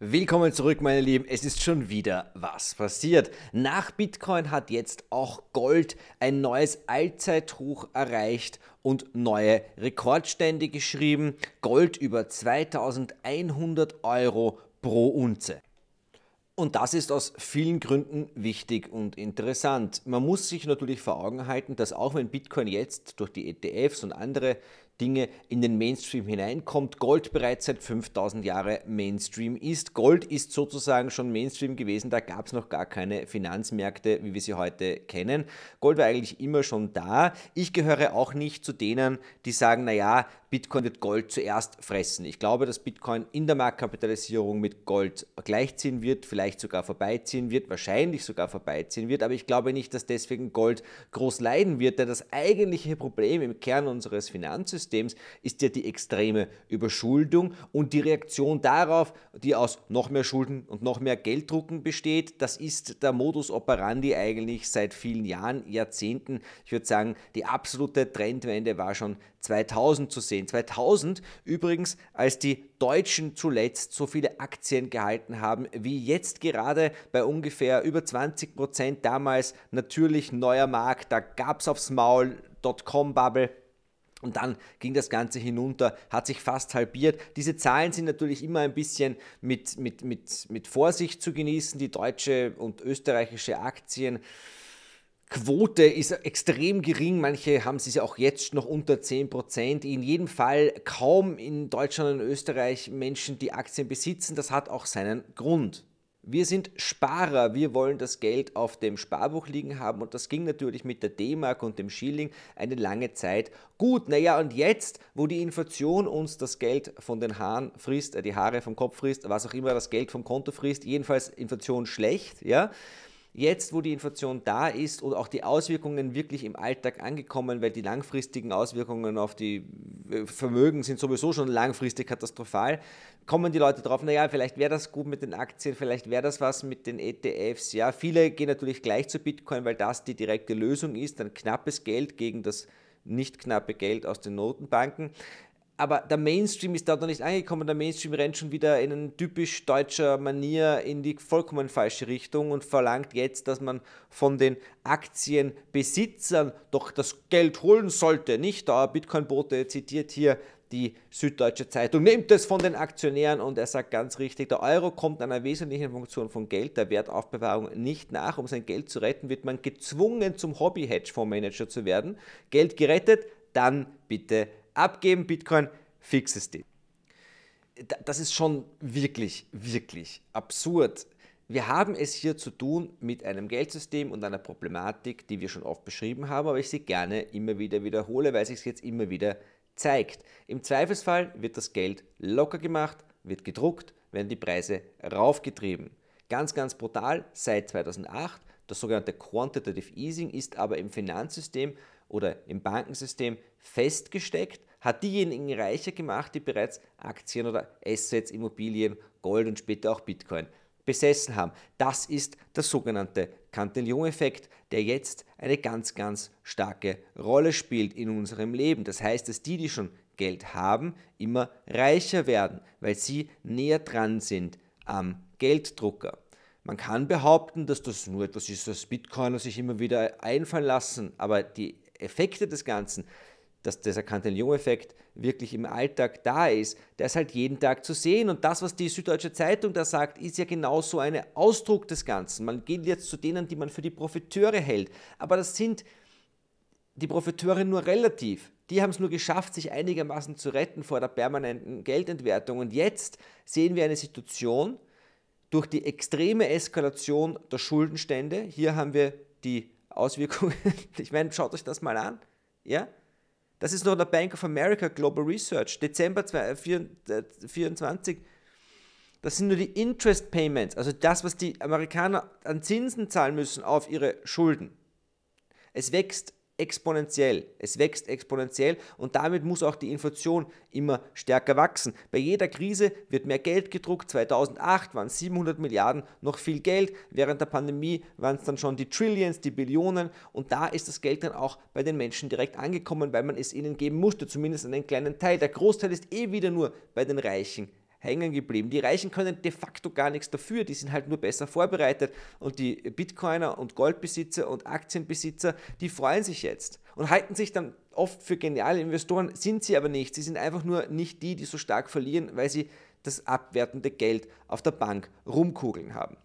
Willkommen zurück, meine Lieben. Es ist schon wieder was passiert. Nach Bitcoin hat jetzt auch Gold ein neues Allzeithoch erreicht und neue Rekordstände geschrieben. Gold über 2100 Euro pro Unze. Und das ist aus vielen Gründen wichtig und interessant. Man muss sich natürlich vor Augen halten, dass auch wenn Bitcoin jetzt durch die ETFs und andere Dinge in den Mainstream hineinkommt. Gold bereits seit 5000 Jahren Mainstream ist. Gold ist sozusagen schon Mainstream gewesen, da gab es noch gar keine Finanzmärkte, wie wir sie heute kennen. Gold war eigentlich immer schon da. Ich gehöre auch nicht zu denen, die sagen, naja, Bitcoin wird Gold zuerst fressen. Ich glaube, dass Bitcoin in der Marktkapitalisierung mit Gold gleichziehen wird, vielleicht sogar vorbeiziehen wird, wahrscheinlich sogar vorbeiziehen wird, aber ich glaube nicht, dass deswegen Gold groß leiden wird, denn das eigentliche Problem im Kern unseres Finanzsystems Wirtschaftssystems ist ja die extreme Überschuldung und die Reaktion darauf, die aus noch mehr Schulden und noch mehr Gelddrucken besteht, das ist der Modus operandi eigentlich seit vielen Jahren, Jahrzehnten. Ich würde sagen, die absolute Trendwende war schon 2000 zu sehen. 2000 übrigens, als die Deutschen zuletzt so viele Aktien gehalten haben wie jetzt gerade bei ungefähr über 20 Prozent damals natürlich neuer Markt, da gab es aufs Maul, Dotcom-Bubble, und dann ging das Ganze hinunter, hat sich fast halbiert. Diese Zahlen sind natürlich immer ein bisschen mit, mit, mit, mit Vorsicht zu genießen. Die deutsche und österreichische Aktienquote ist extrem gering, manche haben sie auch jetzt noch unter 10%. In jedem Fall kaum in Deutschland und Österreich Menschen, die Aktien besitzen. Das hat auch seinen Grund. Wir sind Sparer, wir wollen das Geld auf dem Sparbuch liegen haben und das ging natürlich mit der D-Mark und dem Schilling eine lange Zeit gut. Naja, und jetzt, wo die Inflation uns das Geld von den Haaren frisst, äh, die Haare vom Kopf frisst, was auch immer das Geld vom Konto frisst, jedenfalls Inflation schlecht, ja, Jetzt, wo die Inflation da ist und auch die Auswirkungen wirklich im Alltag angekommen, weil die langfristigen Auswirkungen auf die äh, Vermögen sind sowieso schon langfristig katastrophal, kommen die Leute drauf, naja, vielleicht wäre das gut mit den Aktien, vielleicht wäre das was mit den ETFs. Ja, viele gehen natürlich gleich zu Bitcoin, weil das die direkte Lösung ist, ein knappes Geld gegen das nicht knappe Geld aus den Notenbanken. Aber der Mainstream ist da noch nicht angekommen. Der Mainstream rennt schon wieder in einen typisch deutscher Manier in die vollkommen falsche Richtung und verlangt jetzt, dass man von den Aktienbesitzern doch das Geld holen sollte. Nicht? da Bitcoin-Bote zitiert hier die Süddeutsche Zeitung nimmt es von den Aktionären und er sagt ganz richtig, der Euro kommt einer wesentlichen Funktion von Geld, der Wertaufbewahrung, nicht nach. Um sein Geld zu retten, wird man gezwungen, zum Hobby-Hedgefondsmanager zu werden. Geld gerettet, dann bitte abgeben. Bitcoin, fixes Ding. Das ist schon wirklich, wirklich absurd. Wir haben es hier zu tun mit einem Geldsystem und einer Problematik, die wir schon oft beschrieben haben, aber ich sie gerne immer wieder wiederhole, weil ich es jetzt immer wieder zeigt. Im Zweifelsfall wird das Geld locker gemacht, wird gedruckt, werden die Preise raufgetrieben. Ganz, ganz brutal seit 2008. Das sogenannte Quantitative Easing ist aber im Finanzsystem oder im Bankensystem festgesteckt, hat diejenigen reicher gemacht, die bereits Aktien oder Assets, Immobilien, Gold und später auch Bitcoin besessen haben. Das ist der sogenannte Cantillon-Effekt, der jetzt eine ganz, ganz starke Rolle spielt in unserem Leben. Das heißt, dass die, die schon Geld haben, immer reicher werden, weil sie näher dran sind am Gelddrucker. Man kann behaupten, dass das nur etwas ist, das Bitcoiner sich immer wieder einfallen lassen, aber die Effekte des Ganzen dass dieser Cantillon-Effekt wirklich im Alltag da ist, der ist halt jeden Tag zu sehen. Und das, was die Süddeutsche Zeitung da sagt, ist ja genau so ein Ausdruck des Ganzen. Man geht jetzt zu denen, die man für die Profiteure hält. Aber das sind die Profiteure nur relativ. Die haben es nur geschafft, sich einigermaßen zu retten vor der permanenten Geldentwertung. Und jetzt sehen wir eine Situation durch die extreme Eskalation der Schuldenstände. Hier haben wir die Auswirkungen. Ich meine, schaut euch das mal an. Ja? Das ist noch der Bank of America Global Research, Dezember 2024. Äh, äh, das sind nur die Interest Payments, also das, was die Amerikaner an Zinsen zahlen müssen auf ihre Schulden. Es wächst exponentiell. Es wächst exponentiell und damit muss auch die Inflation immer stärker wachsen. Bei jeder Krise wird mehr Geld gedruckt. 2008 waren 700 Milliarden noch viel Geld. Während der Pandemie waren es dann schon die Trillions, die Billionen und da ist das Geld dann auch bei den Menschen direkt angekommen, weil man es ihnen geben musste, zumindest einen kleinen Teil. Der Großteil ist eh wieder nur bei den Reichen hängen geblieben. Die Reichen können de facto gar nichts dafür, die sind halt nur besser vorbereitet und die Bitcoiner und Goldbesitzer und Aktienbesitzer, die freuen sich jetzt und halten sich dann oft für geniale Investoren, sind sie aber nicht. Sie sind einfach nur nicht die, die so stark verlieren, weil sie das abwertende Geld auf der Bank rumkugeln haben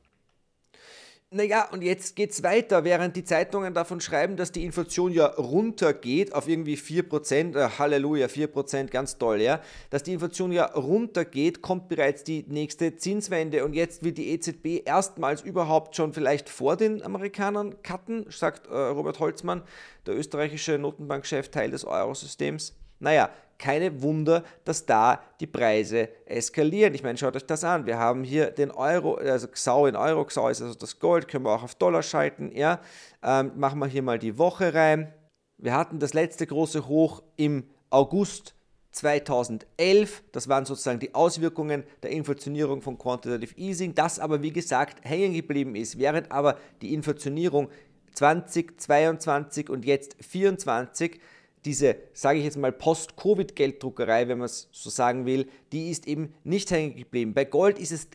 naja, und jetzt geht's weiter, während die Zeitungen davon schreiben, dass die Inflation ja runtergeht auf irgendwie 4%, äh, Halleluja, 4%, ganz toll, ja. Dass die Inflation ja runtergeht, kommt bereits die nächste Zinswende und jetzt will die EZB erstmals überhaupt schon vielleicht vor den Amerikanern cutten, sagt äh, Robert Holzmann, der österreichische Notenbankchef, Teil des Eurosystems. Naja, keine Wunder, dass da die Preise eskalieren. Ich meine, schaut euch das an. Wir haben hier den Euro, also XAU in Euro, XAU ist also das Gold, können wir auch auf Dollar schalten. Ja? Ähm, machen wir hier mal die Woche rein. Wir hatten das letzte große Hoch im August 2011. Das waren sozusagen die Auswirkungen der Inflationierung von Quantitative Easing, das aber wie gesagt hängen geblieben ist, während aber die Inflationierung 2022 und jetzt 2024 diese, sage ich jetzt mal, Post-Covid-Gelddruckerei, wenn man es so sagen will, die ist eben nicht hängen geblieben. Bei Gold ist es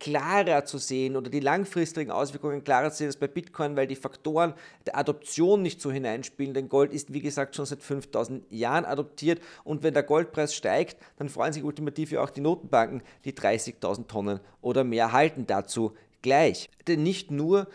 klarer zu sehen oder die langfristigen Auswirkungen klarer zu sehen als bei Bitcoin, weil die Faktoren der Adoption nicht so hineinspielen. Denn Gold ist, wie gesagt, schon seit 5000 Jahren adoptiert und wenn der Goldpreis steigt, dann freuen sich ultimativ ja auch die Notenbanken, die 30.000 Tonnen oder mehr halten dazu gleich. Denn nicht nur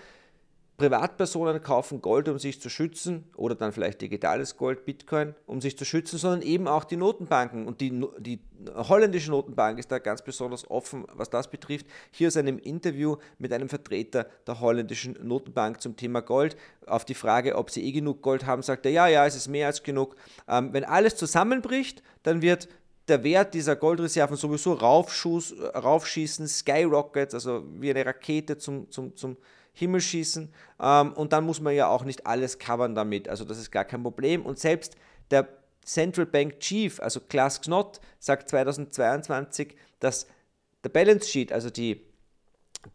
Privatpersonen kaufen Gold, um sich zu schützen oder dann vielleicht digitales Gold, Bitcoin, um sich zu schützen, sondern eben auch die Notenbanken. Und die, die holländische Notenbank ist da ganz besonders offen, was das betrifft. Hier aus einem Interview mit einem Vertreter der holländischen Notenbank zum Thema Gold auf die Frage, ob sie eh genug Gold haben, sagt er, ja, ja, es ist mehr als genug. Ähm, wenn alles zusammenbricht, dann wird der Wert dieser Goldreserven sowieso raufschießen, skyrockets, also wie eine Rakete zum, zum, zum, Himmel schießen. Ähm, und dann muss man ja auch nicht alles covern damit. Also das ist gar kein Problem. Und selbst der Central Bank Chief, also Klaas Knott, sagt 2022, dass der Balance Sheet, also die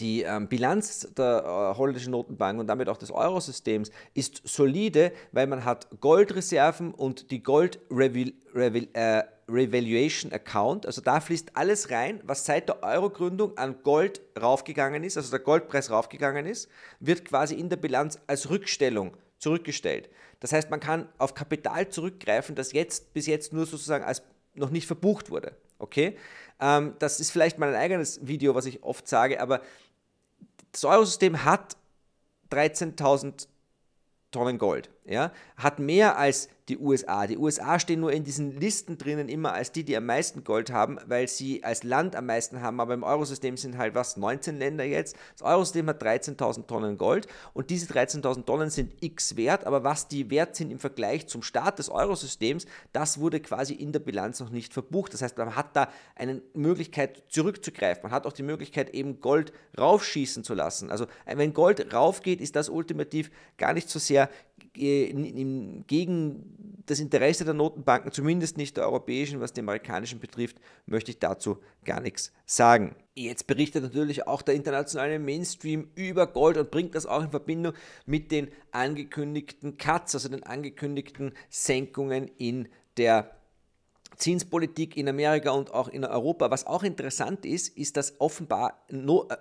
die ähm, Bilanz der äh, holländischen Notenbank und damit auch des Eurosystems ist solide, weil man hat Goldreserven und die Gold Revel Revel äh, Revaluation Account, also da fließt alles rein, was seit der Eurogründung an Gold raufgegangen ist, also der Goldpreis raufgegangen ist, wird quasi in der Bilanz als Rückstellung zurückgestellt. Das heißt, man kann auf Kapital zurückgreifen, das jetzt bis jetzt nur sozusagen als noch nicht verbucht wurde. Okay? Ähm, das ist vielleicht mein eigenes Video, was ich oft sage, aber das Eurosystem hat 13.000 Tonnen Gold ja, hat mehr als die USA. Die USA stehen nur in diesen Listen drinnen immer als die, die am meisten Gold haben, weil sie als Land am meisten haben. Aber im Eurosystem sind halt was, 19 Länder jetzt. Das Eurosystem hat 13.000 Tonnen Gold und diese 13.000 Tonnen sind x wert. Aber was die wert sind im Vergleich zum Start des Eurosystems, das wurde quasi in der Bilanz noch nicht verbucht. Das heißt, man hat da eine Möglichkeit zurückzugreifen. Man hat auch die Möglichkeit, eben Gold raufschießen zu lassen. Also wenn Gold raufgeht, ist das ultimativ gar nicht so sehr äh, gegen das Interesse der Notenbanken, zumindest nicht der europäischen, was die amerikanischen betrifft, möchte ich dazu gar nichts sagen. Jetzt berichtet natürlich auch der internationale Mainstream über Gold und bringt das auch in Verbindung mit den angekündigten Cuts, also den angekündigten Senkungen in der Zinspolitik in Amerika und auch in Europa. Was auch interessant ist, ist, dass offenbar äh,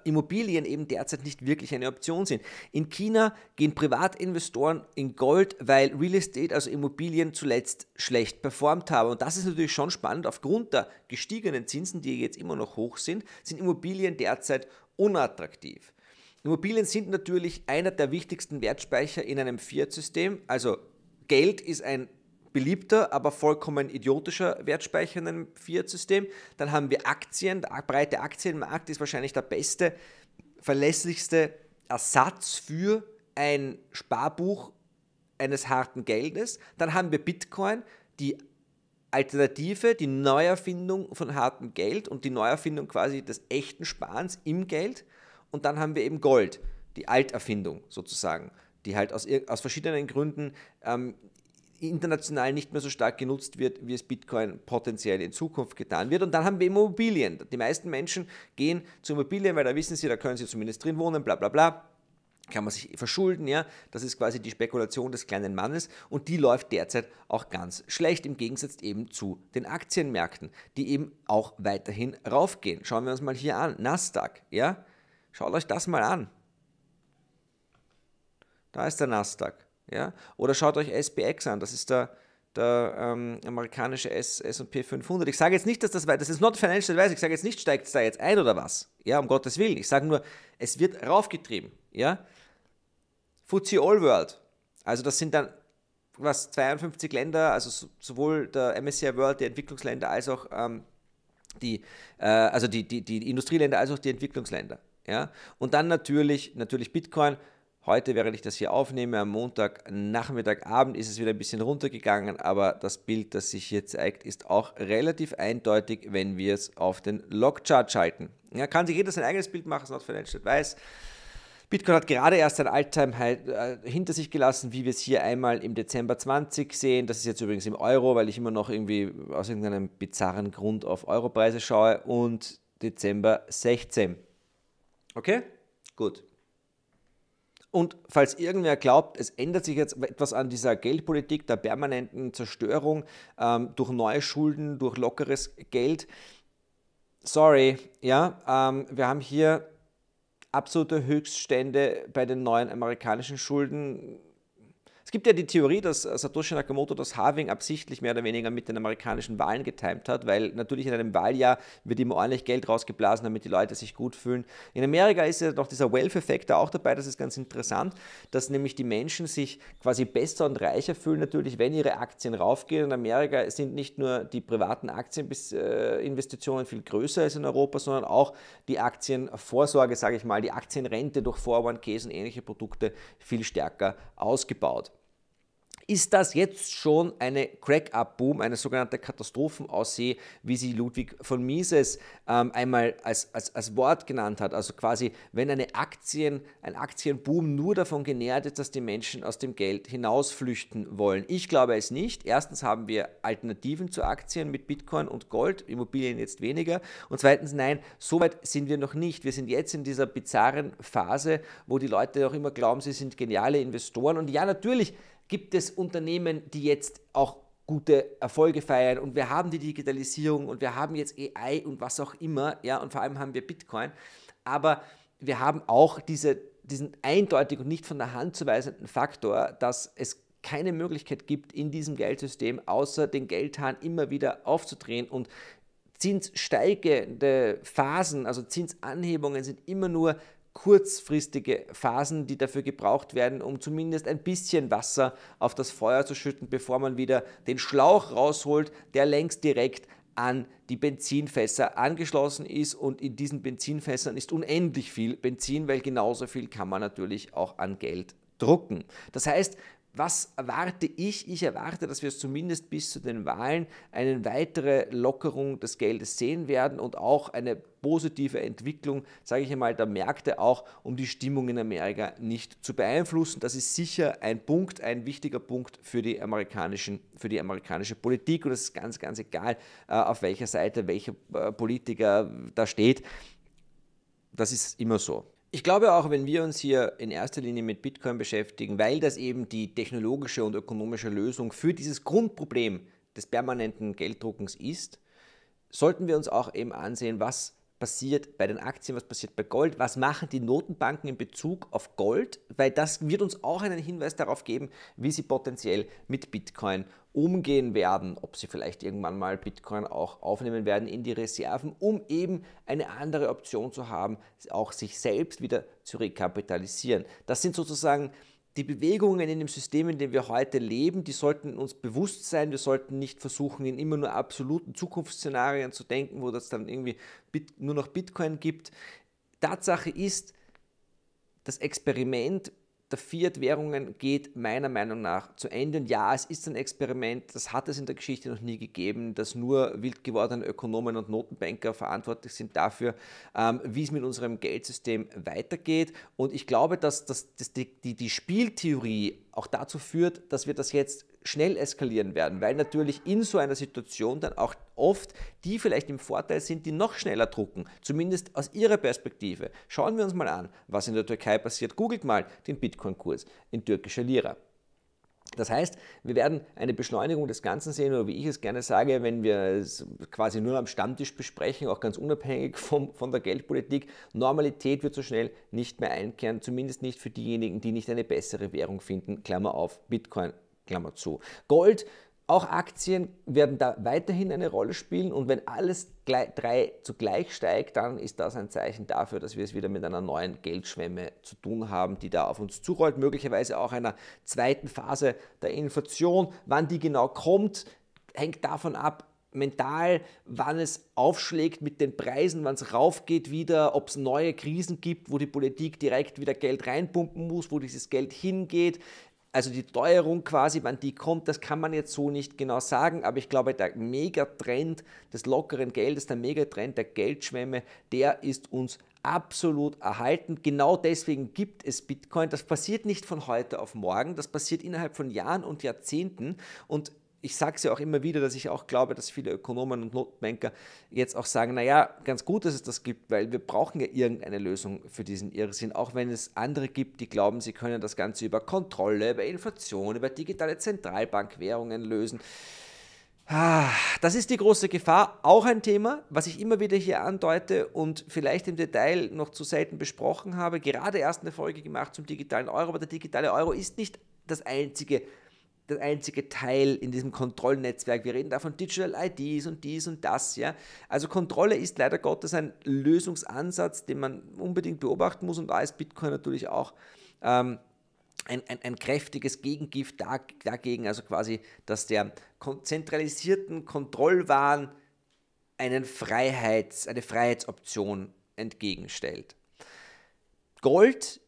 Immobilien eben derzeit nicht wirklich eine Option sind. In China gehen Privatinvestoren in Gold, weil Real Estate, also Immobilien, zuletzt schlecht performt haben. Und das ist natürlich schon spannend. Aufgrund der gestiegenen Zinsen, die jetzt immer noch hoch sind, sind Immobilien derzeit unattraktiv. Immobilien sind natürlich einer der wichtigsten Wertspeicher in einem Fiat-System. Also Geld ist ein beliebter, aber vollkommen idiotischer Wertspeicher in einem Fiat-System. Dann haben wir Aktien. Der breite Aktienmarkt ist wahrscheinlich der beste, verlässlichste Ersatz für ein Sparbuch eines harten Geldes. Dann haben wir Bitcoin, die Alternative, die Neuerfindung von hartem Geld und die Neuerfindung quasi des echten Sparens im Geld. Und dann haben wir eben Gold, die Alterfindung sozusagen, die halt aus, aus verschiedenen Gründen ähm, international nicht mehr so stark genutzt wird, wie es Bitcoin potenziell in Zukunft getan wird. Und dann haben wir Immobilien. Die meisten Menschen gehen zu Immobilien, weil da wissen sie, da können sie zumindest drin wohnen, bla bla bla kann man sich verschulden, ja. Das ist quasi die Spekulation des kleinen Mannes und die läuft derzeit auch ganz schlecht, im Gegensatz eben zu den Aktienmärkten, die eben auch weiterhin raufgehen. Schauen wir uns mal hier an, Nasdaq, ja. Schaut euch das mal an. Da ist der Nasdaq. Ja? Oder schaut euch SPX an, das ist der, der ähm, amerikanische S&P 500. Ich sage jetzt nicht, dass das, das ist not financial advice, ich sage jetzt nicht, steigt es da jetzt ein oder was, ja, um Gottes Willen. Ich sage nur, es wird raufgetrieben, ja. FTSE All World, also das sind dann was 52 Länder, also sowohl der MSCI World, die Entwicklungsländer, als auch ähm, die, äh, also die, die, die Industrieländer, als auch die Entwicklungsländer, ja. Und dann natürlich, natürlich Bitcoin, Heute, während ich das hier aufnehme, am Montag, Nachmittag, Abend ist es wieder ein bisschen runtergegangen, aber das Bild, das sich hier zeigt, ist auch relativ eindeutig, wenn wir es auf den Logchart schalten. Ja, kann sich jeder sein eigenes Bild machen, ist not financial advice. Bitcoin hat gerade erst ein Alltime äh, hinter sich gelassen, wie wir es hier einmal im Dezember 20 sehen. Das ist jetzt übrigens im Euro, weil ich immer noch irgendwie aus irgendeinem bizarren Grund auf Europreise schaue und Dezember 16. Okay? Gut. Und falls irgendwer glaubt, es ändert sich jetzt etwas an dieser Geldpolitik, der permanenten Zerstörung ähm, durch neue Schulden, durch lockeres Geld, sorry, ja, ähm, wir haben hier absolute Höchststände bei den neuen amerikanischen Schulden gibt ja die Theorie, dass äh, Satoshi Nakamoto das Halving absichtlich mehr oder weniger mit den amerikanischen Wahlen getimt hat, weil natürlich in einem Wahljahr wird immer ordentlich Geld rausgeblasen, damit die Leute sich gut fühlen. In Amerika ist ja noch dieser Wealth-Effekt da auch dabei, das ist ganz interessant, dass nämlich die Menschen sich quasi besser und reicher fühlen, natürlich, wenn ihre Aktien raufgehen. In Amerika sind nicht nur die privaten Aktieninvestitionen viel größer als in Europa, sondern auch die Aktienvorsorge, sage ich mal, die Aktienrente durch 401 und ähnliche Produkte viel stärker ausgebaut ist das jetzt schon eine Crack-Up-Boom, eine sogenannte Katastrophenaussee, wie sie Ludwig von Mises ähm, einmal als, als, als Wort genannt hat. Also quasi, wenn eine Aktien, ein Aktienboom nur davon genährt ist, dass die Menschen aus dem Geld hinausflüchten wollen. Ich glaube es nicht. Erstens haben wir Alternativen zu Aktien mit Bitcoin und Gold, Immobilien jetzt weniger. Und zweitens, nein, so weit sind wir noch nicht. Wir sind jetzt in dieser bizarren Phase, wo die Leute auch immer glauben, sie sind geniale Investoren. Und ja, natürlich, gibt es Unternehmen, die jetzt auch gute Erfolge feiern und wir haben die Digitalisierung und wir haben jetzt AI und was auch immer, ja, und vor allem haben wir Bitcoin, aber wir haben auch diese, diesen eindeutig und nicht von der Hand zu weisenden Faktor, dass es keine Möglichkeit gibt, in diesem Geldsystem außer den Geldhahn immer wieder aufzudrehen und zinssteigende Phasen, also Zinsanhebungen sind immer nur kurzfristige Phasen, die dafür gebraucht werden, um zumindest ein bisschen Wasser auf das Feuer zu schütten, bevor man wieder den Schlauch rausholt, der längst direkt an die Benzinfässer angeschlossen ist und in diesen Benzinfässern ist unendlich viel Benzin, weil genauso viel kann man natürlich auch an Geld drucken. Das heißt, was erwarte ich? Ich erwarte, dass wir zumindest bis zu den Wahlen eine weitere Lockerung des Geldes sehen werden und auch eine positive Entwicklung, sage ich einmal, der Märkte auch, um die Stimmung in Amerika nicht zu beeinflussen. Das ist sicher ein Punkt, ein wichtiger Punkt für die, amerikanischen, für die amerikanische Politik und es ist ganz, ganz egal, äh, auf welcher Seite welcher äh, Politiker da steht. Das ist immer so. Ich glaube auch, wenn wir uns hier in erster Linie mit Bitcoin beschäftigen, weil das eben die technologische und ökonomische Lösung für dieses Grundproblem des permanenten Gelddruckens ist, sollten wir uns auch eben ansehen, was passiert bei den Aktien, was passiert bei Gold, was machen die Notenbanken in Bezug auf Gold, weil das wird uns auch einen Hinweis darauf geben, wie sie potenziell mit Bitcoin umgehen werden, ob sie vielleicht irgendwann mal Bitcoin auch aufnehmen werden in die Reserven, um eben eine andere Option zu haben, auch sich selbst wieder zu rekapitalisieren. Das sind sozusagen die Bewegungen in dem System, in dem wir heute leben, die sollten uns bewusst sein. Wir sollten nicht versuchen, in immer nur absoluten Zukunftsszenarien zu denken, wo das dann irgendwie nur noch Bitcoin gibt. Tatsache ist, das Experiment der Fiat-Währungen geht meiner Meinung nach zu Ende. Und ja, es ist ein Experiment, das hat es in der Geschichte noch nie gegeben, dass nur wild gewordene Ökonomen und Notenbanker verantwortlich sind dafür, ähm, wie es mit unserem Geldsystem weitergeht. Und ich glaube, dass, dass, dass die, die, die Spieltheorie auch dazu führt, dass wir das jetzt schnell eskalieren werden, weil natürlich in so einer Situation dann auch oft die vielleicht im Vorteil sind, die noch schneller drucken, zumindest aus ihrer Perspektive. Schauen wir uns mal an, was in der Türkei passiert. Googelt mal den Bitcoin-Kurs in türkischer Lira. Das heißt, wir werden eine Beschleunigung des Ganzen sehen oder wie ich es gerne sage, wenn wir es quasi nur am Stammtisch besprechen, auch ganz unabhängig vom, von der Geldpolitik. Normalität wird so schnell nicht mehr einkehren, zumindest nicht für diejenigen, die nicht eine bessere Währung finden. Klammer auf, Bitcoin, Klammer zu. Gold auch Aktien werden da weiterhin eine Rolle spielen und wenn alles drei zugleich steigt, dann ist das ein Zeichen dafür, dass wir es wieder mit einer neuen Geldschwemme zu tun haben, die da auf uns zurollt, möglicherweise auch einer zweiten Phase der Inflation. Wann die genau kommt, hängt davon ab, mental, wann es aufschlägt mit den Preisen, wann es raufgeht wieder, ob es neue Krisen gibt, wo die Politik direkt wieder Geld reinpumpen muss, wo dieses Geld hingeht, also die Teuerung quasi, wann die kommt, das kann man jetzt so nicht genau sagen, aber ich glaube, der Megatrend des lockeren Geldes, der Megatrend der Geldschwemme, der ist uns absolut erhalten. Genau deswegen gibt es Bitcoin. Das passiert nicht von heute auf morgen, das passiert innerhalb von Jahren und Jahrzehnten und ich sage es ja auch immer wieder, dass ich auch glaube, dass viele Ökonomen und Notbanker jetzt auch sagen, naja, ganz gut, dass es das gibt, weil wir brauchen ja irgendeine Lösung für diesen Irrsinn, auch wenn es andere gibt, die glauben, sie können das Ganze über Kontrolle, über Inflation, über digitale Zentralbankwährungen lösen. Ah, das ist die große Gefahr, auch ein Thema, was ich immer wieder hier andeute und vielleicht im Detail noch zu selten besprochen habe. Gerade erst eine Folge gemacht zum digitalen Euro, aber der digitale Euro ist nicht das einzige der einzige Teil in diesem Kontrollnetzwerk. Wir reden da von Digital IDs und dies und das, ja. Also Kontrolle ist leider Gottes ein Lösungsansatz, den man unbedingt beobachten muss und da ist Bitcoin natürlich auch ähm, ein, ein, ein, kräftiges Gegengift dagegen, also quasi, dass der zentralisierten Kontrollwahn einen Freiheits, eine Freiheitsoption entgegenstellt. Gold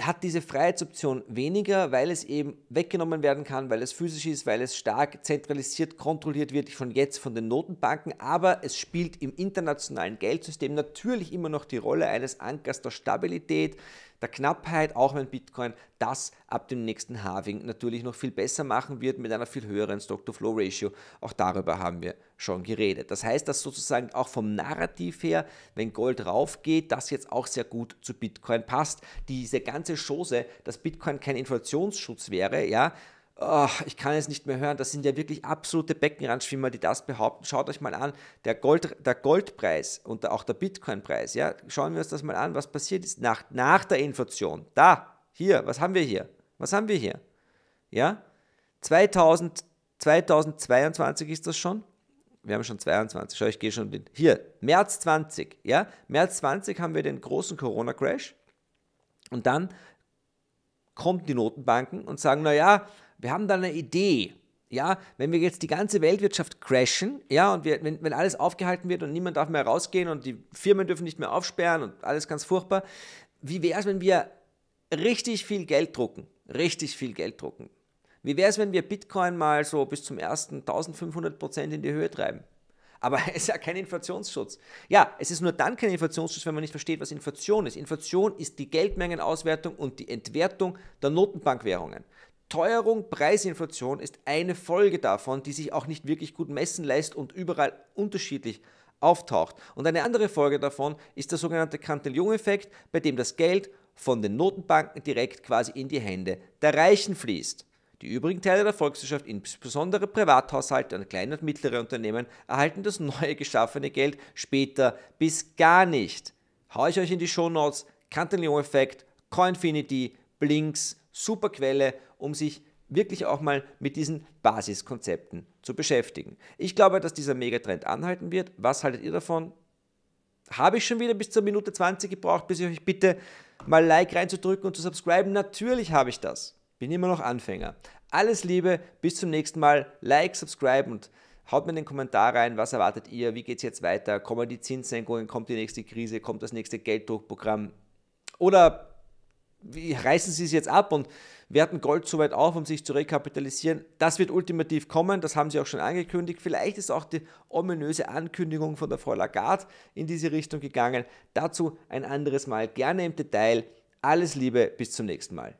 hat diese Freiheitsoption weniger, weil es eben weggenommen werden kann, weil es physisch ist, weil es stark zentralisiert kontrolliert wird von jetzt von den Notenbanken, aber es spielt im internationalen Geldsystem natürlich immer noch die Rolle eines Ankers der Stabilität, der Knappheit, auch wenn Bitcoin das ab dem nächsten Halving natürlich noch viel besser machen wird mit einer viel höheren Stock-to-Flow-Ratio. Auch darüber haben wir schon geredet. Das heißt, dass sozusagen auch vom Narrativ her, wenn Gold raufgeht, das jetzt auch sehr gut zu Bitcoin passt. Diese ganze Chose, dass Bitcoin kein Inflationsschutz wäre, ja, Oh, ich kann es nicht mehr hören. Das sind ja wirklich absolute Beckenrandschwimmer, die das behaupten. Schaut euch mal an, der, Gold, der Goldpreis und auch der Bitcoin-Preis. Ja? Schauen wir uns das mal an, was passiert ist nach, nach der Inflation. Da, hier, was haben wir hier? Was haben wir hier? Ja? 2000, 2022 ist das schon. Wir haben schon 22. Schau, ich gehe schon. Mit. Hier, März 20. Ja? März 20 haben wir den großen Corona-Crash. Und dann kommen die Notenbanken und sagen: Naja, wir haben da eine Idee. Ja, wenn wir jetzt die ganze Weltwirtschaft crashen, ja, und wir, wenn, wenn alles aufgehalten wird und niemand darf mehr rausgehen und die Firmen dürfen nicht mehr aufsperren und alles ganz furchtbar, wie wäre es, wenn wir richtig viel Geld drucken? Richtig viel Geld drucken. Wie wäre es, wenn wir Bitcoin mal so bis zum ersten 1500 Prozent in die Höhe treiben? Aber es ist ja kein Inflationsschutz. Ja, es ist nur dann kein Inflationsschutz, wenn man nicht versteht, was Inflation ist. Inflation ist die Geldmengenauswertung und die Entwertung der Notenbankwährungen. Teuerung, Preisinflation ist eine Folge davon, die sich auch nicht wirklich gut messen lässt und überall unterschiedlich auftaucht. Und eine andere Folge davon ist der sogenannte Cantillon-Effekt, bei dem das Geld von den Notenbanken direkt quasi in die Hände der Reichen fließt. Die übrigen Teile der Volkswirtschaft, insbesondere Privathaushalte und kleine und mittlere Unternehmen, erhalten das neue geschaffene Geld später bis gar nicht. Hau ich euch in die Show Notes: Cantillon-Effekt, Coinfinity, Blinks, super Quelle um sich wirklich auch mal mit diesen Basiskonzepten zu beschäftigen. Ich glaube, dass dieser Megatrend anhalten wird. Was haltet ihr davon? Habe ich schon wieder bis zur Minute 20 gebraucht, bis ich euch bitte, mal Like reinzudrücken und zu subscriben? Natürlich habe ich das. Bin immer noch Anfänger. Alles Liebe, bis zum nächsten Mal. Like, subscribe und haut mir in den Kommentar rein, was erwartet ihr, wie geht es jetzt weiter, kommen die Zinssenkungen, kommt die nächste Krise, kommt das nächste Gelddruckprogramm oder wie reißen sie es jetzt ab und werten Gold so weit auf, um sich zu rekapitalisieren. Das wird ultimativ kommen, das haben sie auch schon angekündigt. Vielleicht ist auch die ominöse Ankündigung von der Frau Lagarde in diese Richtung gegangen. Dazu ein anderes Mal gerne im Detail. Alles Liebe, bis zum nächsten Mal.